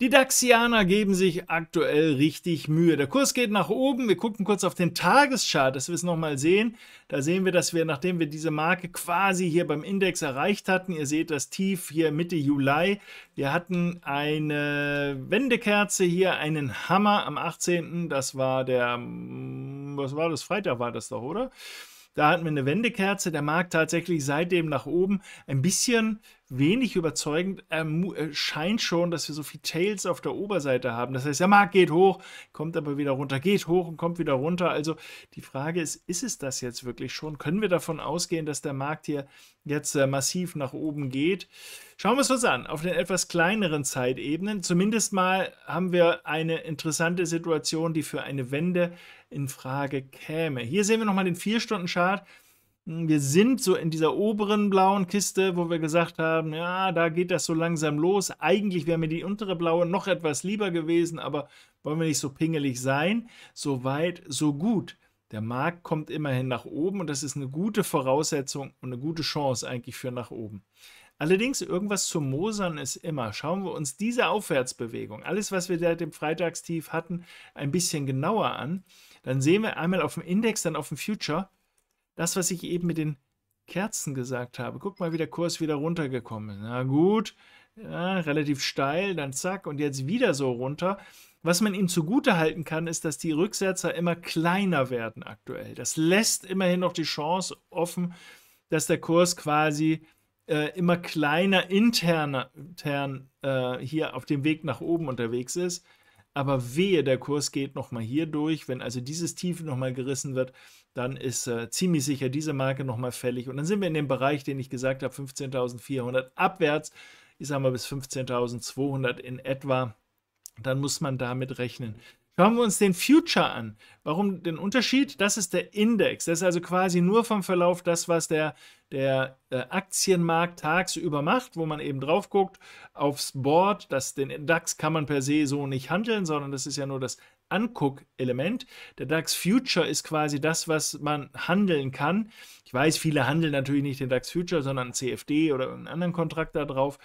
Die DAXianer geben sich aktuell richtig Mühe. Der Kurs geht nach oben. Wir gucken kurz auf den Tageschart, dass wir es nochmal sehen. Da sehen wir, dass wir, nachdem wir diese Marke quasi hier beim Index erreicht hatten, ihr seht das Tief hier Mitte Juli, wir hatten eine Wendekerze hier, einen Hammer am 18. Das war der, hm, was war das? Freitag war das doch, oder? Da hatten wir eine Wendekerze. Der Markt tatsächlich seitdem nach oben ein bisschen wenig überzeugend. Er ähm, äh, scheint schon, dass wir so viel Tails auf der Oberseite haben. Das heißt, der Markt geht hoch, kommt aber wieder runter, geht hoch und kommt wieder runter. Also die Frage ist, ist es das jetzt wirklich schon? Können wir davon ausgehen, dass der Markt hier jetzt äh, massiv nach oben geht? Schauen wir es uns an. Auf den etwas kleineren Zeitebenen, zumindest mal haben wir eine interessante Situation, die für eine Wende in Frage käme. Hier sehen wir nochmal den 4-Stunden-Chart. Wir sind so in dieser oberen blauen Kiste, wo wir gesagt haben, ja, da geht das so langsam los. Eigentlich wäre mir die untere blaue noch etwas lieber gewesen, aber wollen wir nicht so pingelig sein. So weit, so gut. Der Markt kommt immerhin nach oben und das ist eine gute Voraussetzung und eine gute Chance eigentlich für nach oben. Allerdings irgendwas zu mosern ist immer. Schauen wir uns diese Aufwärtsbewegung, alles was wir seit dem Freitagstief hatten, ein bisschen genauer an. Dann sehen wir einmal auf dem Index, dann auf dem Future – das, was ich eben mit den Kerzen gesagt habe. Guck mal, wie der Kurs wieder runtergekommen ist. Na gut, ja, relativ steil, dann zack und jetzt wieder so runter. Was man ihm zugute halten kann, ist, dass die Rücksetzer immer kleiner werden aktuell. Das lässt immerhin noch die Chance offen, dass der Kurs quasi äh, immer kleiner intern, intern äh, hier auf dem Weg nach oben unterwegs ist. Aber wehe, der Kurs geht nochmal hier durch. Wenn also dieses Tief nochmal gerissen wird, dann ist äh, ziemlich sicher diese Marke nochmal fällig. Und dann sind wir in dem Bereich, den ich gesagt habe, 15.400 abwärts, ich sage mal bis 15.200 in etwa. Dann muss man damit rechnen. Schauen wir uns den Future an. Warum den Unterschied? Das ist der Index. Das ist also quasi nur vom Verlauf das, was der, der äh, Aktienmarkt tagsüber macht, wo man eben drauf guckt aufs Board. Das, den DAX kann man per se so nicht handeln, sondern das ist ja nur das Anguck-Element. Der DAX Future ist quasi das, was man handeln kann. Ich weiß, viele handeln natürlich nicht den DAX Future, sondern CFD oder einen anderen Kontrakt da drauf.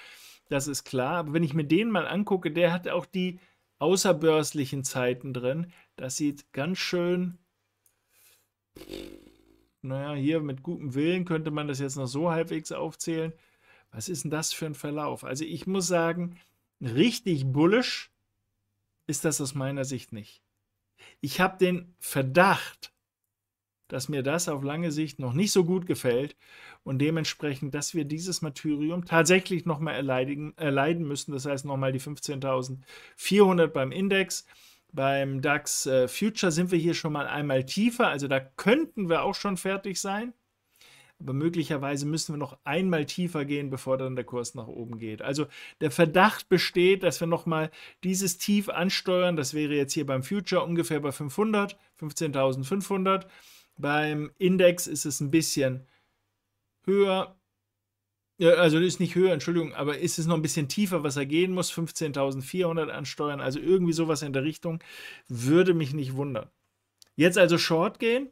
Das ist klar. Aber wenn ich mir den mal angucke, der hat auch die außerbörslichen Zeiten drin. Das sieht ganz schön. Naja, hier mit gutem Willen könnte man das jetzt noch so halbwegs aufzählen. Was ist denn das für ein Verlauf? Also ich muss sagen, richtig bullisch ist das aus meiner Sicht nicht. Ich habe den Verdacht, dass mir das auf lange Sicht noch nicht so gut gefällt und dementsprechend, dass wir dieses Martyrium tatsächlich nochmal erleiden, müssen. Das heißt nochmal die 15.400 beim Index. Beim DAX äh, Future sind wir hier schon mal einmal tiefer, also da könnten wir auch schon fertig sein. Aber möglicherweise müssen wir noch einmal tiefer gehen, bevor dann der Kurs nach oben geht. Also der Verdacht besteht, dass wir nochmal dieses Tief ansteuern. Das wäre jetzt hier beim Future ungefähr bei 500, 15.500. Beim Index ist es ein bisschen höher. Also ist nicht höher, Entschuldigung, aber ist es noch ein bisschen tiefer, was er gehen muss? 15.400 ansteuern, also irgendwie sowas in der Richtung, würde mich nicht wundern. Jetzt also Short gehen,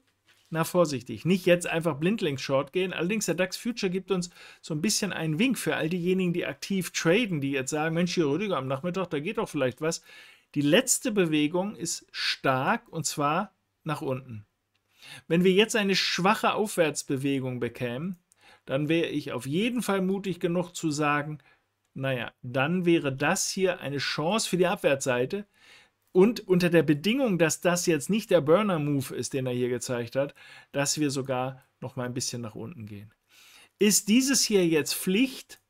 na vorsichtig, nicht jetzt einfach blindlings short gehen. Allerdings der DAX Future gibt uns so ein bisschen einen Wink für all diejenigen, die aktiv traden, die jetzt sagen, Mensch, hier Rüdiger am Nachmittag, da geht doch vielleicht was. Die letzte Bewegung ist stark und zwar nach unten. Wenn wir jetzt eine schwache Aufwärtsbewegung bekämen, dann wäre ich auf jeden Fall mutig genug zu sagen, naja, dann wäre das hier eine Chance für die Abwärtsseite, und unter der Bedingung, dass das jetzt nicht der Burner-Move ist, den er hier gezeigt hat, dass wir sogar noch mal ein bisschen nach unten gehen. Ist dieses hier jetzt Pflicht?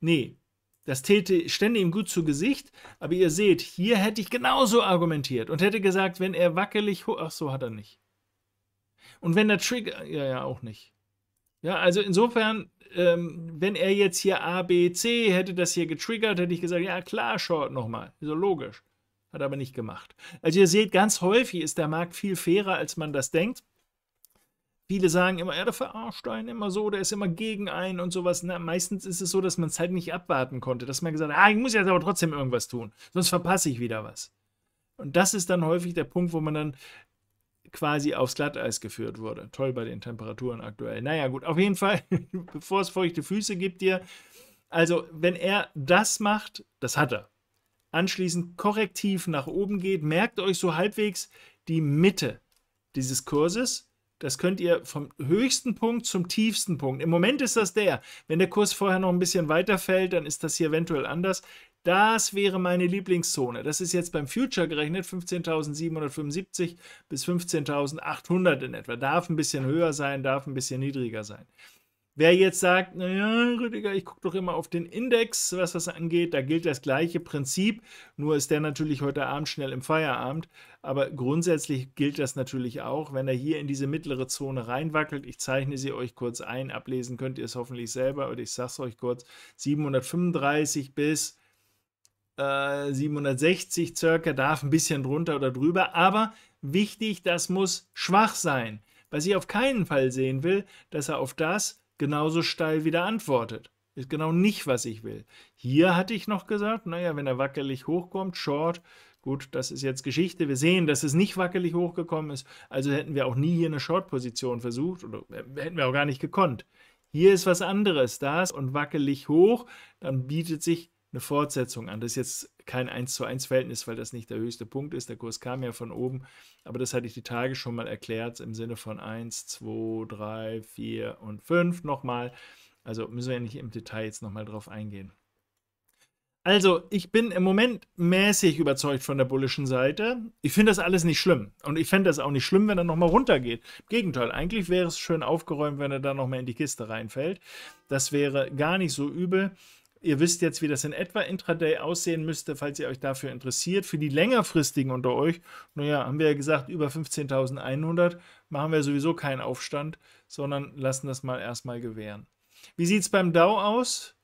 Nee, das täte, stände ihm gut zu Gesicht, aber ihr seht, hier hätte ich genauso argumentiert und hätte gesagt, wenn er wackelig, hoch... ach so hat er nicht. Und wenn der Trigger, ja, ja, auch nicht. Ja, also insofern, ähm, wenn er jetzt hier A, B, C hätte das hier getriggert, hätte ich gesagt, ja klar, Short nochmal, so logisch hat aber nicht gemacht. Also ihr seht, ganz häufig ist der Markt viel fairer, als man das denkt. Viele sagen immer, er ja, der verarscht einen immer so, der ist immer gegen einen und sowas. Na, meistens ist es so, dass man es halt nicht abwarten konnte, dass man gesagt hat, ah, ich muss jetzt aber trotzdem irgendwas tun, sonst verpasse ich wieder was. Und das ist dann häufig der Punkt, wo man dann quasi aufs Glatteis geführt wurde. Toll bei den Temperaturen aktuell. Naja, gut, auf jeden Fall, bevor es feuchte Füße gibt dir. Also, wenn er das macht, das hat er anschließend korrektiv nach oben geht. Merkt euch so halbwegs die Mitte dieses Kurses. Das könnt ihr vom höchsten Punkt zum tiefsten Punkt. Im Moment ist das der. Wenn der Kurs vorher noch ein bisschen weiter fällt, dann ist das hier eventuell anders. Das wäre meine Lieblingszone. Das ist jetzt beim Future gerechnet 15.775 bis 15.800 in etwa. Darf ein bisschen höher sein, darf ein bisschen niedriger sein. Wer jetzt sagt, naja, Rüdiger, ich gucke doch immer auf den Index, was das angeht, da gilt das gleiche Prinzip, nur ist der natürlich heute Abend schnell im Feierabend. Aber grundsätzlich gilt das natürlich auch, wenn er hier in diese mittlere Zone reinwackelt. Ich zeichne sie euch kurz ein, ablesen könnt ihr es hoffentlich selber oder ich sage es euch kurz, 735 bis äh, 760 circa, darf ein bisschen drunter oder drüber, aber wichtig, das muss schwach sein. Was ich auf keinen Fall sehen will, dass er auf das genauso steil wieder antwortet. Ist genau nicht, was ich will. Hier hatte ich noch gesagt, naja, wenn er wackelig hochkommt, Short, gut, das ist jetzt Geschichte. Wir sehen, dass es nicht wackelig hochgekommen ist. Also hätten wir auch nie hier eine Short-Position versucht oder äh, hätten wir auch gar nicht gekonnt. Hier ist was anderes. Da ist und wackelig hoch, dann bietet sich eine Fortsetzung an. Das ist jetzt kein 1 zu 1 Verhältnis, weil das nicht der höchste Punkt ist. Der Kurs kam ja von oben, aber das hatte ich die Tage schon mal erklärt im Sinne von 1, 2, 3, 4 und 5 nochmal. Also müssen wir ja nicht im Detail jetzt nochmal drauf eingehen. Also, ich bin im Moment mäßig überzeugt von der bullischen Seite. Ich finde das alles nicht schlimm. Und ich fände das auch nicht schlimm, wenn er nochmal runtergeht. Im Gegenteil, eigentlich wäre es schön aufgeräumt, wenn er da nochmal in die Kiste reinfällt. Das wäre gar nicht so übel. Ihr wisst jetzt, wie das in etwa intraday aussehen müsste, falls ihr euch dafür interessiert. Für die längerfristigen unter euch, naja, haben wir ja gesagt, über 15.100 machen wir sowieso keinen Aufstand, sondern lassen das mal erstmal gewähren. Wie sieht es beim DAO aus?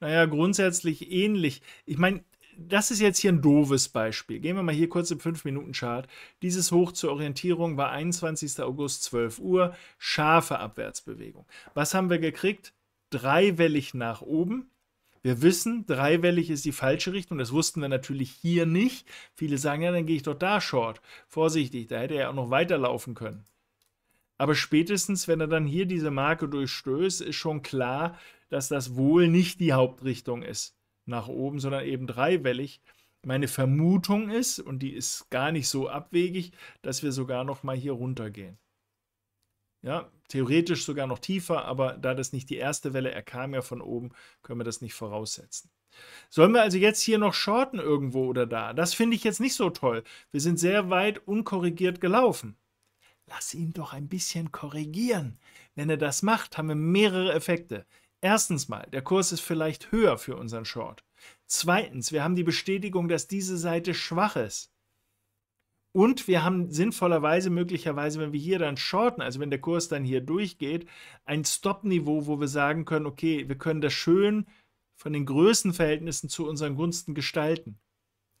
Naja, grundsätzlich ähnlich. Ich meine, das ist jetzt hier ein doofes Beispiel. Gehen wir mal hier kurz im 5-Minuten-Chart. Dieses Hoch zur Orientierung war 21. August 12 Uhr, scharfe Abwärtsbewegung. Was haben wir gekriegt? Dreiwellig nach oben wir wissen, dreiwellig ist die falsche Richtung. Das wussten wir natürlich hier nicht. Viele sagen, ja, dann gehe ich doch da short. Vorsichtig, da hätte er auch noch weiterlaufen können. Aber spätestens, wenn er dann hier diese Marke durchstößt, ist schon klar, dass das wohl nicht die Hauptrichtung ist nach oben, sondern eben dreiwellig. Meine Vermutung ist, und die ist gar nicht so abwegig, dass wir sogar noch mal hier runtergehen. Ja, theoretisch sogar noch tiefer, aber da das nicht die erste Welle, er kam ja von oben, können wir das nicht voraussetzen. Sollen wir also jetzt hier noch shorten irgendwo oder da? Das finde ich jetzt nicht so toll. Wir sind sehr weit unkorrigiert gelaufen. Lass ihn doch ein bisschen korrigieren. Wenn er das macht, haben wir mehrere Effekte. Erstens mal, der Kurs ist vielleicht höher für unseren Short. Zweitens, wir haben die Bestätigung, dass diese Seite schwach ist. Und wir haben sinnvollerweise möglicherweise, wenn wir hier dann shorten, also wenn der Kurs dann hier durchgeht, ein Stop-Niveau, wo wir sagen können, okay, wir können das schön von den Größenverhältnissen zu unseren Gunsten gestalten.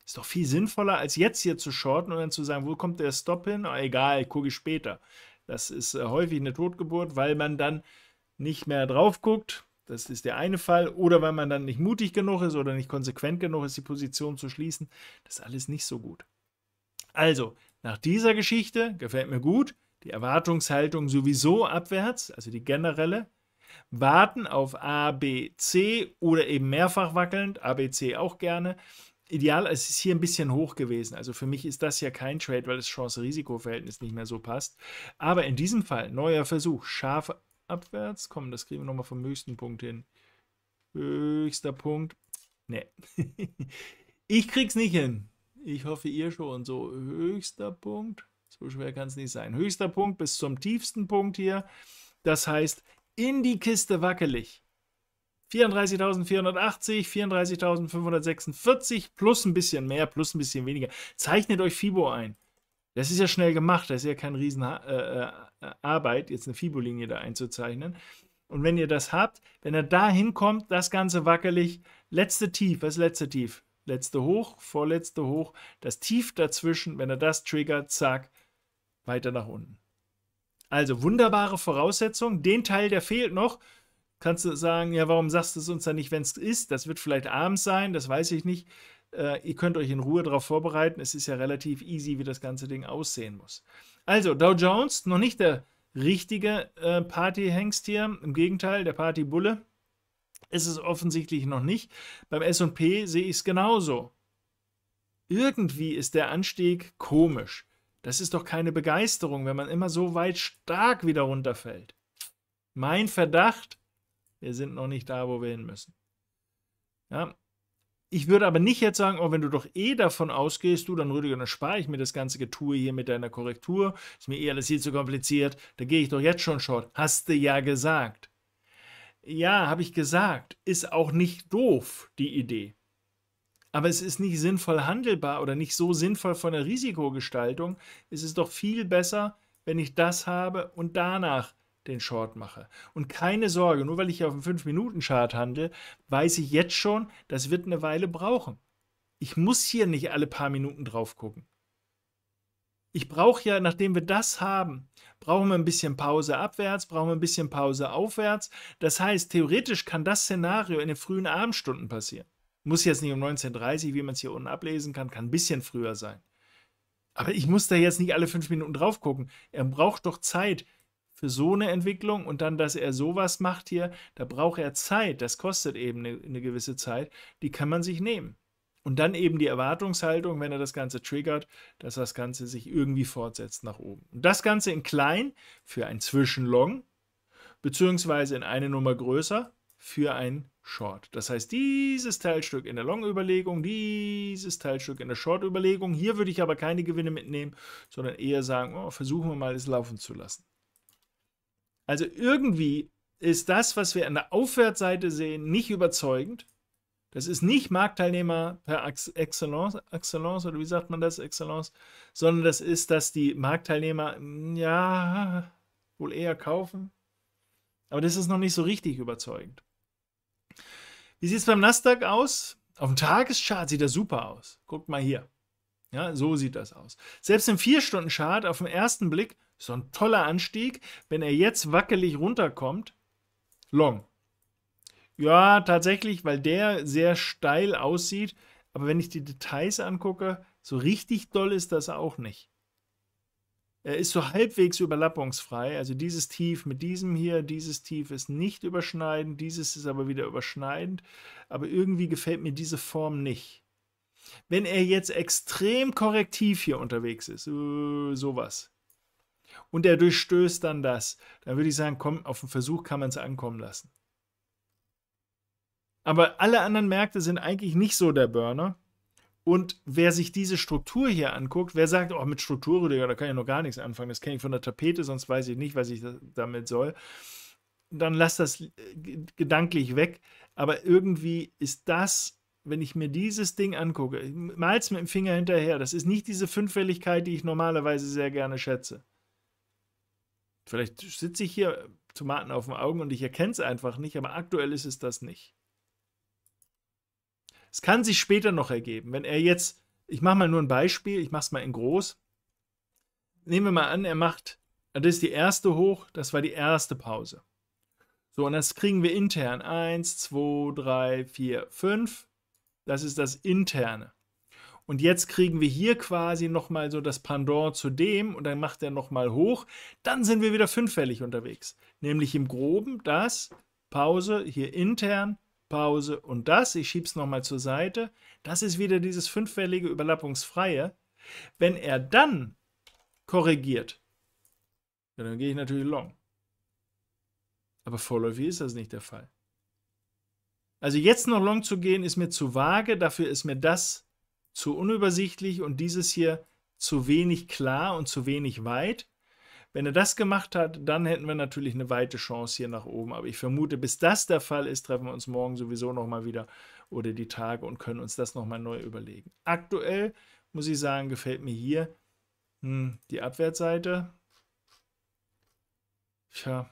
Ist doch viel sinnvoller, als jetzt hier zu shorten und dann zu sagen, wo kommt der Stop hin? Oh, egal, gucke ich später. Das ist äh, häufig eine Totgeburt, weil man dann nicht mehr drauf guckt. Das ist der eine Fall. Oder weil man dann nicht mutig genug ist oder nicht konsequent genug ist, die Position zu schließen. Das ist alles nicht so gut. Also, nach dieser Geschichte gefällt mir gut, die Erwartungshaltung sowieso abwärts, also die generelle, warten auf A, B, C oder eben mehrfach wackelnd, A, B, C auch gerne. Ideal, es ist hier ein bisschen hoch gewesen. Also für mich ist das ja kein Trade, weil das Chance-Risiko-Verhältnis nicht mehr so passt. Aber in diesem Fall, neuer Versuch, scharf abwärts. Komm, das kriegen wir nochmal vom höchsten Punkt hin. Höchster Punkt. Ne. ich krieg's nicht hin. Ich hoffe, ihr schon. So, höchster Punkt. So schwer kann es nicht sein. Höchster Punkt bis zum tiefsten Punkt hier. Das heißt, in die Kiste wackelig. 34.480, 34.546 plus ein bisschen mehr, plus ein bisschen weniger. Zeichnet euch FIBO ein. Das ist ja schnell gemacht, das ist ja keine Riesenarbeit, äh, äh jetzt eine FIBO-Linie da einzuzeichnen. Und wenn ihr das habt, wenn er da hinkommt, das Ganze wackelig, letzte Tief, was ist letzte Tief? letzte hoch, vorletzte hoch, das Tief dazwischen, wenn er das triggert, zack, weiter nach unten. Also wunderbare Voraussetzung. Den Teil, der fehlt noch. Kannst du sagen, ja, warum sagst du es uns dann nicht, wenn es ist? Das wird vielleicht abends sein, das weiß ich nicht. Äh, ihr könnt euch in Ruhe darauf vorbereiten. Es ist ja relativ easy, wie das ganze Ding aussehen muss. Also, Dow Jones, noch nicht der richtige äh, Partyhengst hier. Im Gegenteil, der Partybulle ist es offensichtlich noch nicht. Beim SP sehe ich es genauso. Irgendwie ist der Anstieg komisch. Das ist doch keine Begeisterung, wenn man immer so weit stark wieder runterfällt. Mein Verdacht, wir sind noch nicht da, wo wir hin müssen. Ja. Ich würde aber nicht jetzt sagen, oh, wenn du doch eh davon ausgehst, du, dann Rüdiger, dann spare ich mir das ganze Getue hier mit deiner Korrektur. Ist mir eh alles viel zu kompliziert. Da gehe ich doch jetzt schon short. Hast du ja gesagt. Ja, habe ich gesagt. Ist auch nicht doof, die Idee. Aber es ist nicht sinnvoll handelbar oder nicht so sinnvoll von der Risikogestaltung. Es ist doch viel besser, wenn ich das habe und danach den Short mache. Und keine Sorge, nur weil ich auf einen 5-Minuten-Chart handle, weiß ich jetzt schon, das wird eine Weile brauchen. Ich muss hier nicht alle paar Minuten drauf gucken ich brauche ja, nachdem wir das haben, brauchen wir ein bisschen Pause abwärts, brauchen wir ein bisschen Pause aufwärts. Das heißt, theoretisch kann das Szenario in den frühen Abendstunden passieren. Muss jetzt nicht um 19.30 Uhr, wie man es hier unten ablesen kann, kann ein bisschen früher sein. Aber ich muss da jetzt nicht alle fünf Minuten drauf gucken. Er braucht doch Zeit für so eine Entwicklung und dann, dass er sowas macht hier, da braucht er Zeit. Das kostet eben eine, eine gewisse Zeit. Die kann man sich nehmen. Und dann eben die Erwartungshaltung, wenn er das Ganze triggert, dass das Ganze sich irgendwie fortsetzt nach oben. Und das Ganze in klein für ein Zwischenlong, beziehungsweise in eine Nummer größer für ein Short. Das heißt, dieses Teilstück in der Long-Überlegung, dieses Teilstück in der Short-Überlegung. Hier würde ich aber keine Gewinne mitnehmen, sondern eher sagen, oh, versuchen wir mal, es laufen zu lassen. Also irgendwie ist das, was wir an der Aufwärtsseite sehen, nicht überzeugend. Das ist nicht Marktteilnehmer per Excellence, Excellence oder wie sagt man das, Excellence, sondern das ist, dass die Marktteilnehmer, hm, ja, wohl eher kaufen. Aber das ist noch nicht so richtig überzeugend. Wie sieht es beim Nasdaq aus? Auf dem Tageschart sieht das super aus. Guckt mal hier. Ja, so sieht das aus. Selbst im 4-Stunden-Chart auf den ersten Blick so ein toller Anstieg. Wenn er jetzt wackelig runterkommt, long. Ja, tatsächlich, weil der sehr steil aussieht. Aber wenn ich die Details angucke, so richtig doll ist das auch nicht. Er ist so halbwegs überlappungsfrei. Also dieses Tief mit diesem hier, dieses Tief ist nicht überschneidend, dieses ist aber wieder überschneidend. Aber irgendwie gefällt mir diese Form nicht. Wenn er jetzt extrem korrektiv hier unterwegs ist, äh, sowas, und er durchstößt dann das, dann würde ich sagen, komm, auf den Versuch kann man es ankommen lassen. Aber alle anderen Märkte sind eigentlich nicht so der Burner. Und wer sich diese Struktur hier anguckt, wer sagt, oh, mit Struktur, Rüdiger, da kann ich noch gar nichts anfangen, das kenne ich von der Tapete, sonst weiß ich nicht, was ich damit soll, dann lass das äh, gedanklich weg. Aber irgendwie ist das, wenn ich mir dieses Ding angucke, mal es mit dem Finger hinterher, das ist nicht diese Fünffälligkeit, die ich normalerweise sehr gerne schätze. Vielleicht sitze ich hier Tomaten auf den Augen und ich erkenne es einfach nicht, aber aktuell ist es das nicht. Es kann sich später noch ergeben, wenn er jetzt, ich mache mal nur ein Beispiel, ich mache es mal in groß. Nehmen wir mal an, er macht, das ist die erste hoch, das war die erste Pause. So, und das kriegen wir intern. Eins, zwei, drei, vier, fünf. Das ist das interne. Und jetzt kriegen wir hier quasi nochmal so das Pendant zu dem und dann macht er nochmal hoch. Dann sind wir wieder fünffällig unterwegs. Nämlich im Groben das, Pause, hier intern, Pause und das, ich schiebe es nochmal zur Seite, das ist wieder dieses fünffällige überlappungsfreie. Wenn er dann korrigiert, dann gehe ich natürlich long. Aber vorläufig ist das nicht der Fall. Also jetzt noch long zu gehen, ist mir zu vage, dafür ist mir das zu unübersichtlich und dieses hier zu wenig klar und zu wenig weit. Wenn er das gemacht hat, dann hätten wir natürlich eine weite Chance hier nach oben. Aber ich vermute, bis das der Fall ist, treffen wir uns morgen sowieso nochmal wieder oder die Tage und können uns das nochmal neu überlegen. Aktuell muss ich sagen, gefällt mir hier hm, die Abwärtsseite. Tja.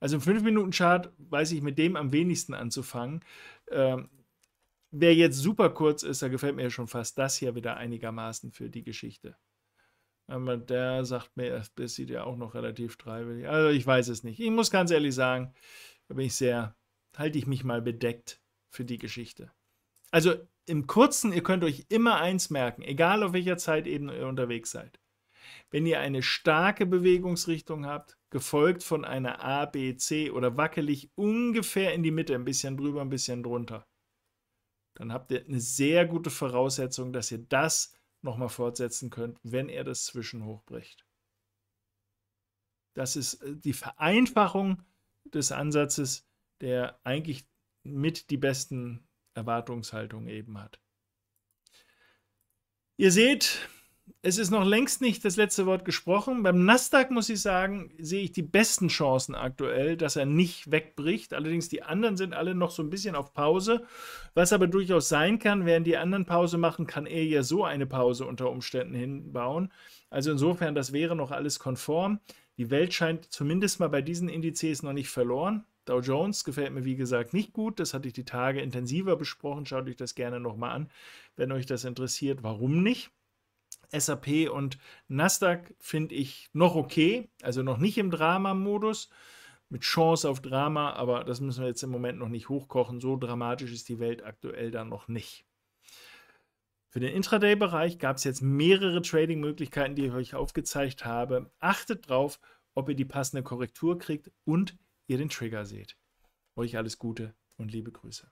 Also im 5-Minuten-Chart weiß ich mit dem am wenigsten anzufangen. Ähm, wer jetzt super kurz ist, da gefällt mir ja schon fast das hier wieder einigermaßen für die Geschichte. Aber der sagt mir, das sieht ja auch noch relativ freiwillig. Also ich weiß es nicht. Ich muss ganz ehrlich sagen, da bin ich sehr, halte ich mich mal bedeckt für die Geschichte. Also im Kurzen, ihr könnt euch immer eins merken, egal auf welcher Zeitebene ihr unterwegs seid. Wenn ihr eine starke Bewegungsrichtung habt, gefolgt von einer A, B, C oder wackelig ungefähr in die Mitte, ein bisschen drüber, ein bisschen drunter, dann habt ihr eine sehr gute Voraussetzung, dass ihr das nochmal fortsetzen könnt, wenn er das Zwischenhoch bricht. Das ist äh, die Vereinfachung des Ansatzes, der eigentlich mit die besten Erwartungshaltungen eben hat. Ihr seht, es ist noch längst nicht das letzte Wort gesprochen. Beim Nasdaq muss ich sagen, sehe ich die besten Chancen aktuell, dass er nicht wegbricht. Allerdings die anderen sind alle noch so ein bisschen auf Pause. Was aber durchaus sein kann, während die anderen Pause machen, kann er ja so eine Pause unter Umständen hinbauen. Also insofern, das wäre noch alles konform. Die Welt scheint zumindest mal bei diesen Indizes noch nicht verloren. Dow Jones gefällt mir wie gesagt nicht gut. Das hatte ich die Tage intensiver besprochen. Schaut euch das gerne nochmal an, wenn euch das interessiert. Warum nicht? SAP und Nasdaq finde ich noch okay, also noch nicht im Drama-Modus, mit Chance auf Drama, aber das müssen wir jetzt im Moment noch nicht hochkochen. So dramatisch ist die Welt aktuell dann noch nicht. Für den Intraday-Bereich gab es jetzt mehrere Trading-Möglichkeiten, die ich euch aufgezeigt habe. Achtet drauf, ob ihr die passende Korrektur kriegt und ihr den Trigger seht. Euch alles Gute und liebe Grüße.